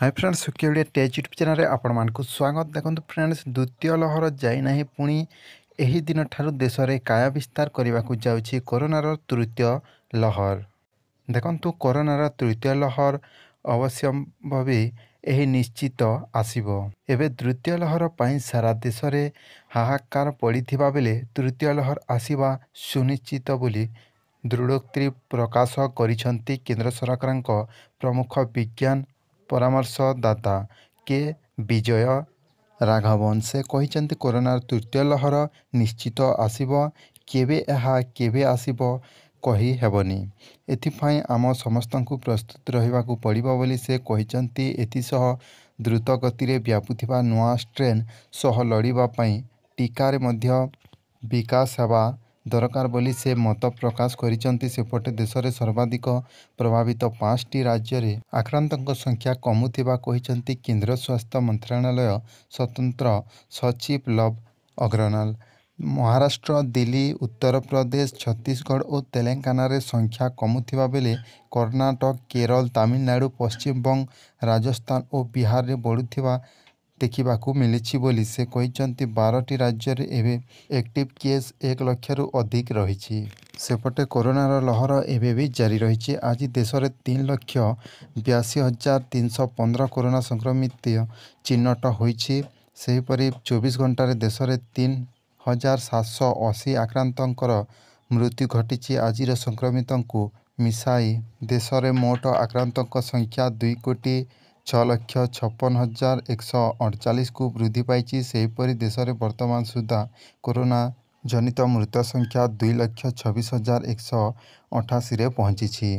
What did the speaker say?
high friends ସୁକିଓଡ଼ିଆ ଟେଜ୍ YouTube ଚ୍ୟାନେଲ୍ରେ ଆପଣମାନଙ୍କୁ ସ୍ୱାଗତ ଦେଖନ୍ତୁ ଫ୍ରେଣ୍ଡସ୍ ଦ୍ୱିତୀୟ ଲହର ଯାଇନାହିଁ ପୁଣି ଏହି ଦିନଠାରୁ ଦେଶରେ କାୟା ବିସ୍ତାର କରିବାକୁ ଯାଉଛି କରୋନାର ତୃତୀୟ ଲହର ଦେଖନ୍ତୁ କରୋନାର ତୃତୀୟ ଲହର ଅବଶ୍ୟମ୍ଭବି ଏହି ନିଶ୍ଚିତ ଆସିବ ଏବେ ତୃତୀୟ ଲହର ପାଇଁ ସାରା ଦେଶରେ ହାହାକାର ପଡ଼ିଥିବା ବେଳେ ତୃତୀୟ ଲହର ଆସିବା ସୁନିଶ୍ଚିତ ବୋଲି ଦୃଢ଼ୋକ୍ତି ପ୍ରକାଶ କରିଛନ୍ତି କେନ୍ଦ୍ର ସରକାରଙ୍କ ପ୍ରମୁଖ ବିଜ୍ଞାନ ପରାମର୍ଶଦାତା କେ ବିଜୟ ରାଘବନ୍ ସେ କହିଛନ୍ତି କରୋନାର ତୃତୀୟ ଲହର ନିଶ୍ଚିତ ଆସିବ କେବେ ଏହା କେବେ ଆସିବ କହି ହେବନି ଏଥିପାଇଁ ଆମ ସମସ୍ତଙ୍କୁ ପ୍ରସ୍ତୁତ ରହିବାକୁ ପଡ଼ିବ ବୋଲି ସେ କହିଛନ୍ତି ଏଥିସହ ଦ୍ରୁତଗତିରେ ବ୍ୟାପୁଥିବା ନୂଆ ଷ୍ଟ୍ରେନ୍ ସହ ଲଢ଼ିବା ପାଇଁ ଟିକାରେ ମଧ୍ୟ ବିକାଶ ହେବା ଦରକାର ବୋଲି ସେ ମତ ପ୍ରକାଶ କରିଛନ୍ତି ସେପଟେ ଦେଶରେ ସର୍ବାଧିକ ପ୍ରଭାବିତ ପାଞ୍ଚଟି ରାଜ୍ୟରେ ଆକ୍ରାନ୍ତଙ୍କ ସଂଖ୍ୟା କମୁଥିବା କହିଛନ୍ତି କେନ୍ଦ୍ର ସ୍ୱାସ୍ଥ୍ୟ ମନ୍ତ୍ରଣାଳୟ ସ୍ୱତନ୍ତ୍ର ସଚିବ ଲବ୍ ଅଗ୍ରନାଲ ମହାରାଷ୍ଟ୍ର ଦିଲ୍ଲୀ ଉତ୍ତରପ୍ରଦେଶ ଛତିଶଗଡ଼ ଓ ତେଲେଙ୍ଗାନାରେ ସଂଖ୍ୟା କମୁଥିବା ବେଳେ କର୍ଣ୍ଣାଟକ କେରଳ ତାମିଲନାଡ଼ୁ ପଶ୍ଚିମବଙ୍ଗ ରାଜସ୍ଥାନ ଓ ବିହାରରେ ବଢ଼ୁଥିବା ଦେଖିବାକୁ ମିଳିଛି ବୋଲି ସେ କହିଛନ୍ତି ବାରଟି ରାଜ୍ୟରେ ଏବେ ଆକ୍ଟିଭ୍ କେସ୍ ଏକ ଲକ୍ଷରୁ ଅଧିକ ରହିଛି ସେପଟେ କରୋନାର ଲହର ଏବେ ବି ଜାରି ରହିଛି ଆଜି ଦେଶରେ ତିନି ଲକ୍ଷ ବିୟାଅଶୀ ହଜାର ତିନିଶହ ପନ୍ଦର କରୋନା ସଂକ୍ରମିତ ଚିହ୍ନଟ ହୋଇଛି ସେହିପରି ଚବିଶ ଘଣ୍ଟାରେ ଦେଶରେ ତିନି ହଜାର ସାତଶହ ଅଶୀ ଆକ୍ରାନ୍ତଙ୍କର ମୃତ୍ୟୁ ଘଟିଛି ଆଜିର ସଂକ୍ରମିତଙ୍କୁ ମିଶାଇ ଦେଶରେ ମୋଟ ଆକ୍ରାନ୍ତଙ୍କ ସଂଖ୍ୟା ଦୁଇ କୋଟି छलक्ष छप्पन हजार एक सय अडचालिस कु वृद्धि पाँच सहीपरि बर्तमान सुधा कोरोना जनता मृतसङ्ख्या दुई लक्ष छ हजार एक सय